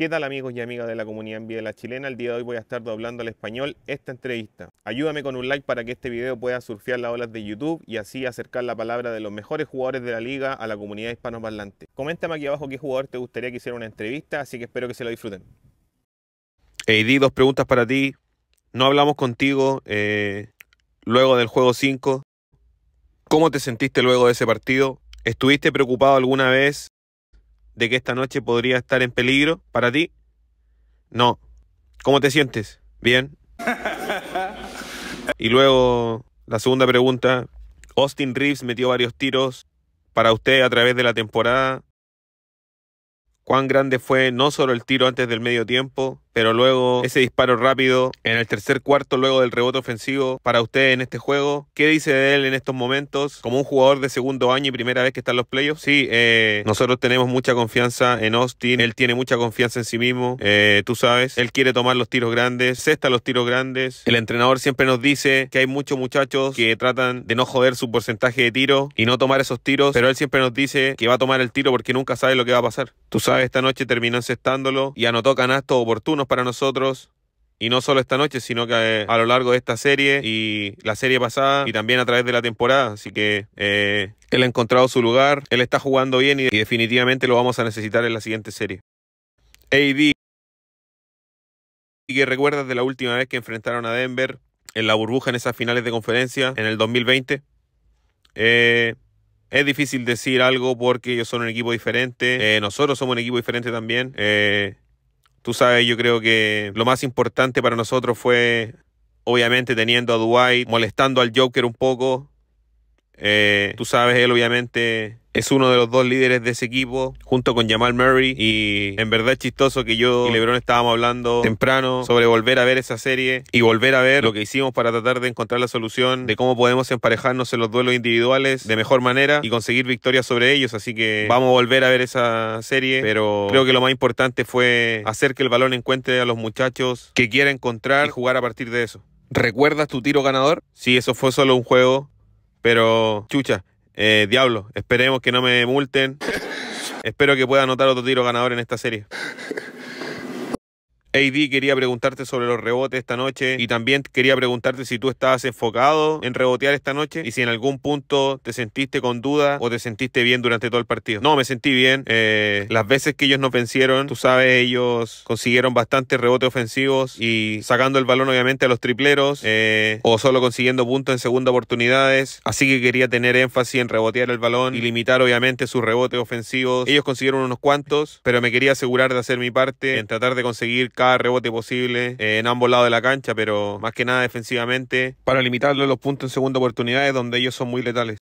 ¿Qué tal amigos y amigas de la comunidad en la chilena? El día de hoy voy a estar doblando al español esta entrevista. Ayúdame con un like para que este video pueda surfear las olas de YouTube y así acercar la palabra de los mejores jugadores de la liga a la comunidad hispanoparlante. Coméntame aquí abajo qué jugador te gustaría que hiciera una entrevista, así que espero que se lo disfruten. Eidi, dos preguntas para ti. No hablamos contigo eh, luego del juego 5. ¿Cómo te sentiste luego de ese partido? ¿Estuviste preocupado alguna vez de que esta noche podría estar en peligro para ti? No. ¿Cómo te sientes? ¿Bien? Y luego, la segunda pregunta. Austin Reeves metió varios tiros para usted a través de la temporada. ¿Cuán grande fue no solo el tiro antes del medio tiempo, pero luego ese disparo rápido en el tercer cuarto, luego del rebote ofensivo para usted en este juego. ¿Qué dice de él en estos momentos como un jugador de segundo año y primera vez que está en los playoffs? Sí, eh, nosotros tenemos mucha confianza en Austin, él tiene mucha confianza en sí mismo, eh, tú sabes, él quiere tomar los tiros grandes, cesta los tiros grandes. El entrenador siempre nos dice que hay muchos muchachos que tratan de no joder su porcentaje de tiro y no tomar esos tiros, pero él siempre nos dice que va a tomar el tiro porque nunca sabe lo que va a pasar. Tú sabes, esta noche terminó cestándolo y anotó canasto oportuno para nosotros. Y no solo esta noche, sino que eh, a lo largo de esta serie y la serie pasada y también a través de la temporada. Así que eh, él ha encontrado su lugar, él está jugando bien y, definitivamente lo vamos a necesitar en la siguiente serie. AD, que recuerdas de la última vez que enfrentaron a Denver en la burbuja en esas finales de conferencia en el 2020? Eh, es difícil decir algo porque ellos son un equipo diferente. nosotros somos un equipo diferente también. Eh, Tú sabes, yo creo que lo más importante para nosotros fue, obviamente, teniendo a Dwight, molestando al Joker un poco. Eh, tú sabes, él obviamente es uno de los dos líderes de ese equipo, junto con Jamal Murray. Y en verdad es chistoso que yo y LeBron estábamos hablando temprano sobre volver a ver esa serie y volver a ver lo que hicimos para tratar de encontrar la solución de cómo podemos emparejarnos en los duelos individuales de mejor manera y conseguir victorias sobre ellos. Así que vamos a volver a ver esa serie, pero creo que lo más importante fue hacer que el balón encuentre a los muchachos que quiera encontrar y jugar a partir de eso. ¿Recuerdas tu tiro ganador? Sí, eso fue solo un juego, pero chucha, eh, diablo, esperemos que no me multen. Espero que pueda anotar otro tiro ganador en esta serie. AD, quería preguntarte sobre los rebotes esta noche y también quería preguntarte si tú estabas enfocado en rebotear esta noche y si en algún punto te sentiste con duda o te sentiste bien durante todo el partido. No, me sentí bien. Eh, las veces que ellos no vencieron, tú sabes, ellos consiguieron bastantes rebotes ofensivos y sacando el balón obviamente a los tripleros eh, o solo consiguiendo puntos en segunda oportunidades. Así que quería tener énfasis en rebotear el balón y limitar obviamente sus rebotes ofensivos. Ellos consiguieron unos cuantos, pero me quería asegurar de hacer mi parte en tratar de conseguir cada rebote posible eh, en ambos lados de la cancha, pero más que nada defensivamente para limitarle los puntos en segunda oportunidad donde ellos son muy letales.